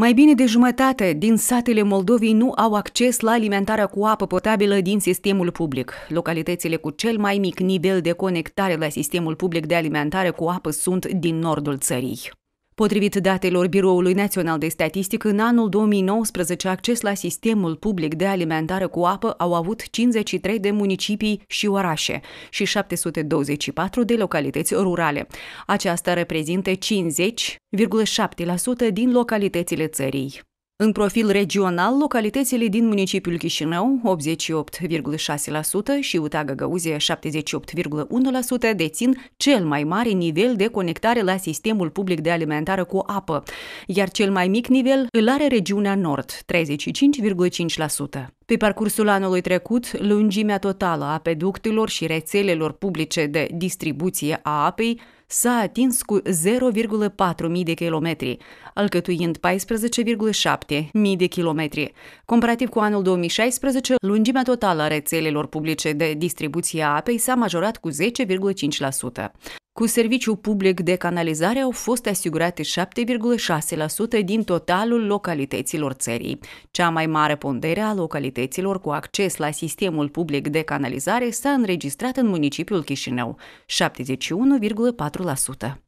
Mai bine de jumătate din satele Moldovei nu au acces la alimentarea cu apă potabilă din sistemul public. Localitățile cu cel mai mic nivel de conectare la sistemul public de alimentare cu apă sunt din nordul țării. Potrivit datelor Biroului Național de Statistică, în anul 2019 acces la sistemul public de alimentare cu apă au avut 53 de municipii și orașe și 724 de localități rurale. Aceasta reprezintă 50,7% din localitățile țării. În profil regional, localitățile din municipiul Chișinău, 88,6% și Utagă găuzie 78,1%, dețin cel mai mare nivel de conectare la sistemul public de alimentare cu apă, iar cel mai mic nivel îl are regiunea Nord, 35,5%. Pe parcursul anului trecut, lungimea totală a peductelor și rețelelor publice de distribuție a apei s-a atins cu 0,4 mii de kilometri, alcătuind 14,7 mii de kilometri. Comparativ cu anul 2016, lungimea totală a rețelelor publice de distribuție a apei s-a majorat cu 10,5%. Cu serviciul public de canalizare au fost asigurate 7,6% din totalul localităților țării. Cea mai mare pondere a localităților cu acces la sistemul public de canalizare s-a înregistrat în municipiul Chișinău, 71,4%.